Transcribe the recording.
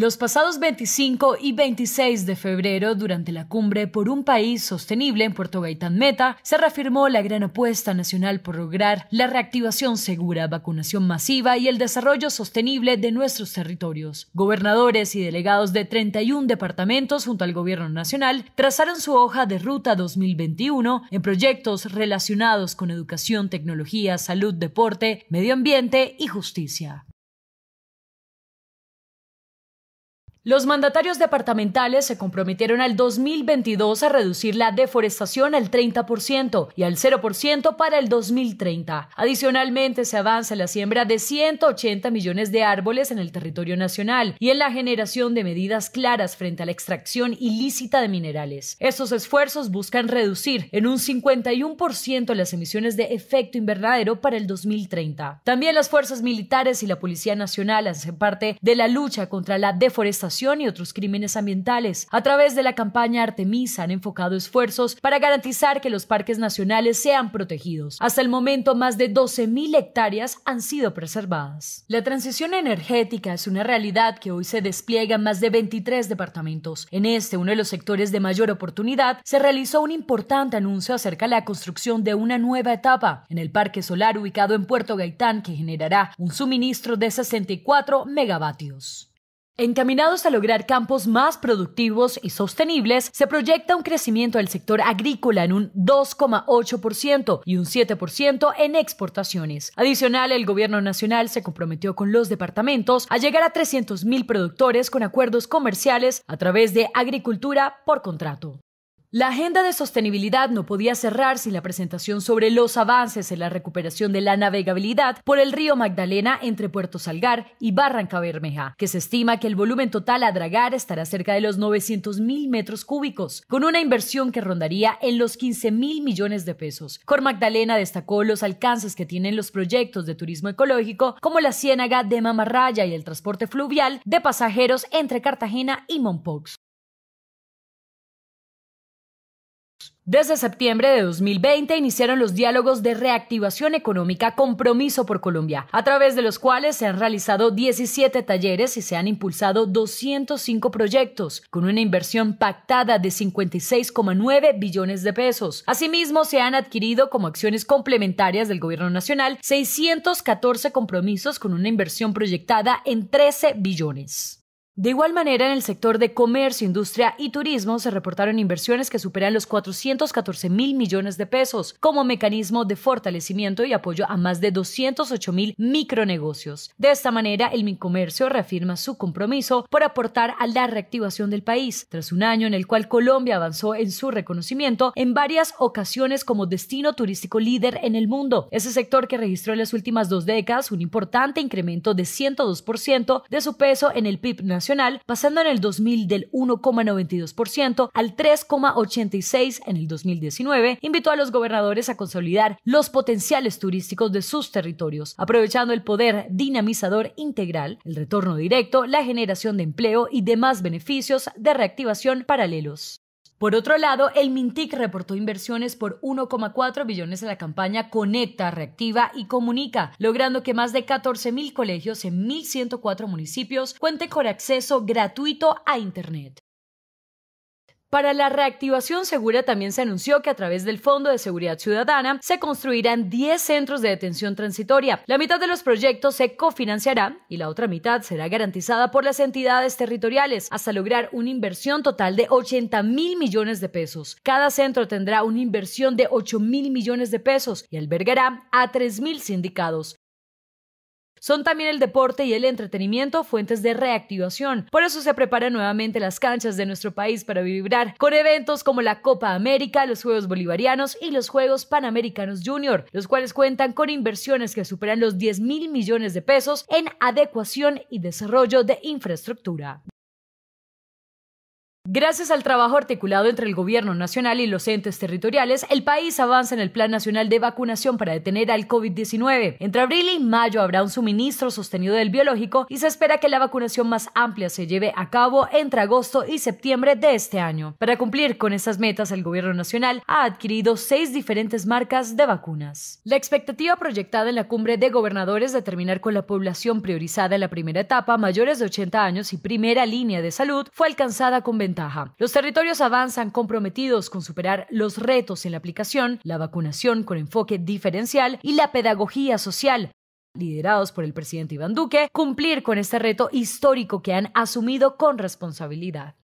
Los pasados 25 y 26 de febrero, durante la cumbre por un país sostenible en Puerto Gaitán Meta, se reafirmó la gran apuesta nacional por lograr la reactivación segura, vacunación masiva y el desarrollo sostenible de nuestros territorios. Gobernadores y delegados de 31 departamentos junto al Gobierno Nacional trazaron su hoja de ruta 2021 en proyectos relacionados con educación, tecnología, salud, deporte, medio ambiente y justicia. Los mandatarios departamentales se comprometieron al 2022 a reducir la deforestación al 30% y al 0% para el 2030. Adicionalmente, se avanza la siembra de 180 millones de árboles en el territorio nacional y en la generación de medidas claras frente a la extracción ilícita de minerales. Estos esfuerzos buscan reducir en un 51% las emisiones de efecto invernadero para el 2030. También las fuerzas militares y la Policía Nacional hacen parte de la lucha contra la deforestación y otros crímenes ambientales. A través de la campaña Artemisa han enfocado esfuerzos para garantizar que los parques nacionales sean protegidos. Hasta el momento, más de 12.000 hectáreas han sido preservadas. La transición energética es una realidad que hoy se despliega en más de 23 departamentos. En este, uno de los sectores de mayor oportunidad, se realizó un importante anuncio acerca de la construcción de una nueva etapa en el parque solar ubicado en Puerto Gaitán que generará un suministro de 64 megavatios. Encaminados a lograr campos más productivos y sostenibles, se proyecta un crecimiento del sector agrícola en un 2,8% y un 7% en exportaciones. Adicional, el gobierno nacional se comprometió con los departamentos a llegar a 300.000 productores con acuerdos comerciales a través de agricultura por contrato. La agenda de sostenibilidad no podía cerrar sin la presentación sobre los avances en la recuperación de la navegabilidad por el río Magdalena entre Puerto Salgar y Barranca Bermeja, que se estima que el volumen total a dragar estará cerca de los 900 mil metros cúbicos, con una inversión que rondaría en los 15 mil millones de pesos. Cor Magdalena destacó los alcances que tienen los proyectos de turismo ecológico, como la ciénaga de Mamarraya y el transporte fluvial de pasajeros entre Cartagena y Mompox. Desde septiembre de 2020 iniciaron los diálogos de reactivación económica Compromiso por Colombia, a través de los cuales se han realizado 17 talleres y se han impulsado 205 proyectos, con una inversión pactada de 56,9 billones de pesos. Asimismo, se han adquirido como acciones complementarias del Gobierno Nacional 614 compromisos con una inversión proyectada en 13 billones. De igual manera, en el sector de comercio, industria y turismo se reportaron inversiones que superan los 414 mil millones de pesos como mecanismo de fortalecimiento y apoyo a más de 208 mil micronegocios. De esta manera, el comercio reafirma su compromiso por aportar a la reactivación del país, tras un año en el cual Colombia avanzó en su reconocimiento en varias ocasiones como destino turístico líder en el mundo. Ese sector que registró en las últimas dos décadas un importante incremento de 102% de su peso en el PIB nacional pasando en el 2000 del 1,92% al 3,86% en el 2019, invitó a los gobernadores a consolidar los potenciales turísticos de sus territorios, aprovechando el poder dinamizador integral, el retorno directo, la generación de empleo y demás beneficios de reactivación paralelos. Por otro lado, el Mintic reportó inversiones por 1,4 billones en la campaña Conecta, Reactiva y Comunica, logrando que más de 14.000 colegios en 1.104 municipios cuenten con acceso gratuito a Internet. Para la reactivación segura también se anunció que a través del Fondo de Seguridad Ciudadana se construirán 10 centros de detención transitoria. La mitad de los proyectos se cofinanciará y la otra mitad será garantizada por las entidades territoriales hasta lograr una inversión total de 80 mil millones de pesos. Cada centro tendrá una inversión de 8 mil millones de pesos y albergará a 3.000 mil sindicados. Son también el deporte y el entretenimiento fuentes de reactivación. Por eso se preparan nuevamente las canchas de nuestro país para vibrar con eventos como la Copa América, los Juegos Bolivarianos y los Juegos Panamericanos Junior, los cuales cuentan con inversiones que superan los 10 mil millones de pesos en adecuación y desarrollo de infraestructura. Gracias al trabajo articulado entre el Gobierno Nacional y los entes territoriales, el país avanza en el Plan Nacional de Vacunación para detener al COVID-19. Entre abril y mayo habrá un suministro sostenido del biológico y se espera que la vacunación más amplia se lleve a cabo entre agosto y septiembre de este año. Para cumplir con esas metas, el Gobierno Nacional ha adquirido seis diferentes marcas de vacunas. La expectativa proyectada en la cumbre de gobernadores de terminar con la población priorizada en la primera etapa, mayores de 80 años y primera línea de salud, fue alcanzada con 20 los territorios avanzan comprometidos con superar los retos en la aplicación, la vacunación con enfoque diferencial y la pedagogía social liderados por el presidente Iván Duque, cumplir con este reto histórico que han asumido con responsabilidad.